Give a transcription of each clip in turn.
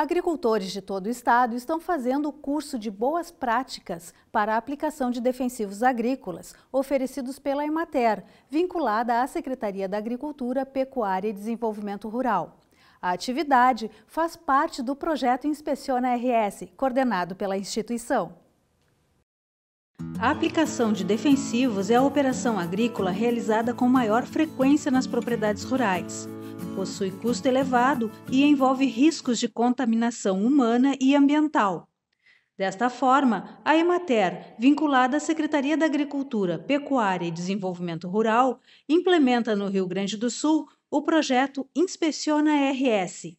Agricultores de todo o estado estão fazendo o curso de boas práticas para a aplicação de defensivos agrícolas, oferecidos pela Emater, vinculada à Secretaria da Agricultura, Pecuária e Desenvolvimento Rural. A atividade faz parte do projeto Inspeciona RS, coordenado pela instituição. A aplicação de defensivos é a operação agrícola realizada com maior frequência nas propriedades rurais possui custo elevado e envolve riscos de contaminação humana e ambiental. Desta forma, a Emater, vinculada à Secretaria da Agricultura, Pecuária e Desenvolvimento Rural, implementa no Rio Grande do Sul o projeto Inspeciona RS,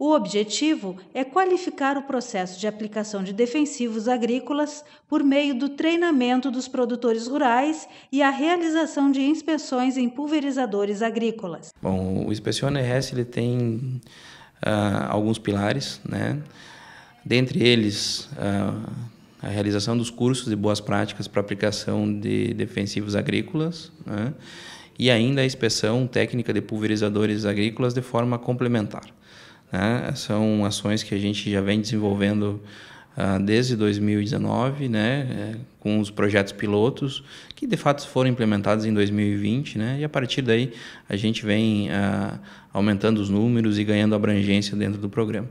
o objetivo é qualificar o processo de aplicação de defensivos agrícolas por meio do treinamento dos produtores rurais e a realização de inspeções em pulverizadores agrícolas. Bom, o Inspeciona RS ele tem uh, alguns pilares, né? dentre eles uh, a realização dos cursos de boas práticas para aplicação de defensivos agrícolas né? e ainda a inspeção técnica de pulverizadores agrícolas de forma complementar. Né? São ações que a gente já vem desenvolvendo uh, desde 2019, né? É, com os projetos pilotos, que de fato foram implementados em 2020, né? e a partir daí a gente vem uh, aumentando os números e ganhando abrangência dentro do programa.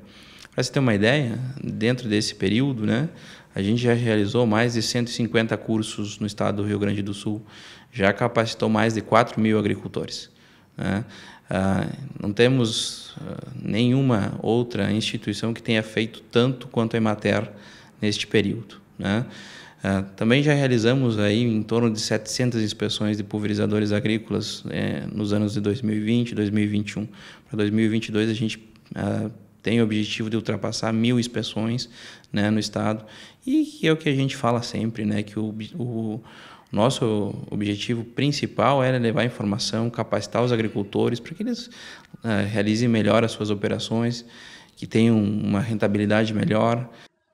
Para você ter uma ideia, dentro desse período, né, a gente já realizou mais de 150 cursos no estado do Rio Grande do Sul, já capacitou mais de 4 mil agricultores. Né? Ah, não temos ah, nenhuma outra instituição que tenha feito tanto quanto a Emater neste período. Né? Ah, também já realizamos aí em torno de 700 inspeções de pulverizadores agrícolas eh, nos anos de 2020, 2021. Para 2022 a gente uh, tem o objetivo de ultrapassar mil inspeções né, no estado e que é o que a gente fala sempre, né, que o, o nosso objetivo principal era levar informação, capacitar os agricultores para que eles uh, realizem melhor as suas operações, que tenham uma rentabilidade melhor,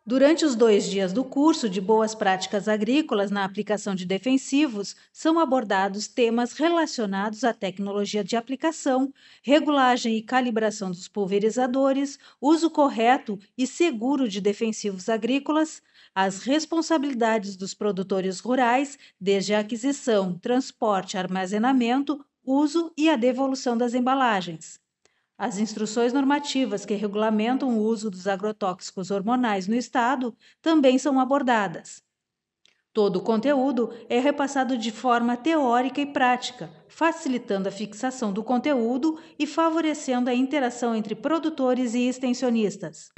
Durante os dois dias do curso de Boas Práticas Agrícolas na Aplicação de Defensivos, são abordados temas relacionados à tecnologia de aplicação, regulagem e calibração dos pulverizadores, uso correto e seguro de defensivos agrícolas, as responsabilidades dos produtores rurais, desde a aquisição, transporte, armazenamento, uso e a devolução das embalagens. As instruções normativas que regulamentam o uso dos agrotóxicos hormonais no Estado também são abordadas. Todo o conteúdo é repassado de forma teórica e prática, facilitando a fixação do conteúdo e favorecendo a interação entre produtores e extensionistas.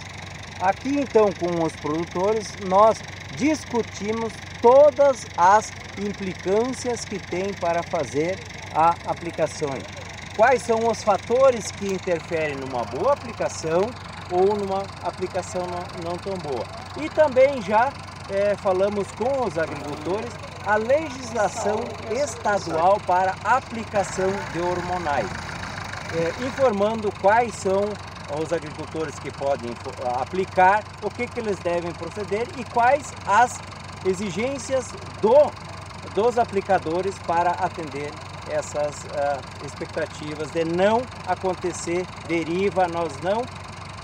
Aqui então com os produtores nós discutimos todas as implicâncias que tem para fazer a aplicação quais são os fatores que interferem numa boa aplicação ou numa aplicação não, não tão boa. E também já é, falamos com os agricultores a legislação estadual para aplicação de hormonais, é, informando quais são os agricultores que podem eh, aplicar, o que, que eles devem proceder e quais as exigências do, dos aplicadores para atender essas uh, expectativas de não acontecer deriva, nós não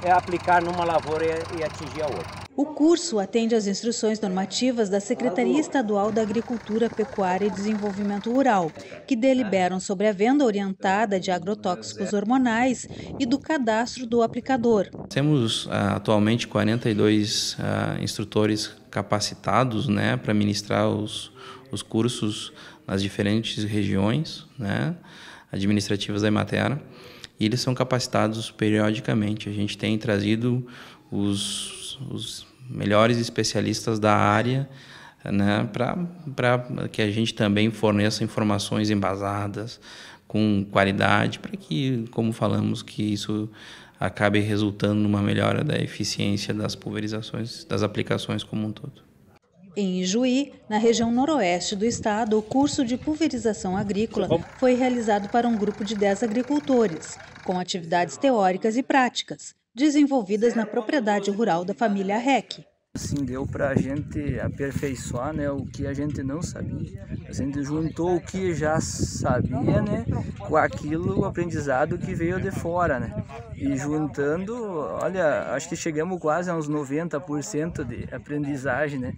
é aplicar numa lavoura e, e atingir a outra. O curso atende às instruções normativas da Secretaria Estadual da Agricultura, Pecuária e Desenvolvimento Rural, que deliberam sobre a venda orientada de agrotóxicos hormonais e do cadastro do aplicador. Temos ah, atualmente 42 ah, instrutores capacitados né, para ministrar os, os cursos nas diferentes regiões né, administrativas da Imatera, e eles são capacitados periodicamente. A gente tem trazido os, os melhores especialistas da área né, para que a gente também forneça informações embasadas, com qualidade, para que, como falamos, que isso acabe resultando numa melhora da eficiência das pulverizações, das aplicações como um todo. Em Juí, na região noroeste do estado, o curso de pulverização agrícola foi realizado para um grupo de 10 agricultores, com atividades teóricas e práticas, desenvolvidas na propriedade rural da família REC. Assim, deu para a gente aperfeiçoar né, o que a gente não sabia. A gente juntou o que já sabia né, com aquilo, o aprendizado que veio de fora. Né? E juntando, olha, acho que chegamos quase a uns 90% de aprendizagem. Né?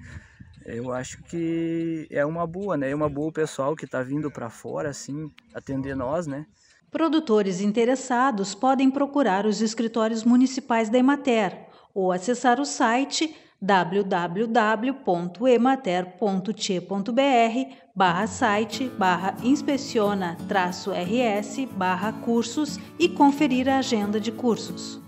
eu acho que é uma boa, né? É uma boa o pessoal que está vindo para fora, assim, atender nós, né? Produtores interessados podem procurar os escritórios municipais da Emater ou acessar o site wwwematertbr barra site barra inspeciona traço rs barra cursos e conferir a agenda de cursos.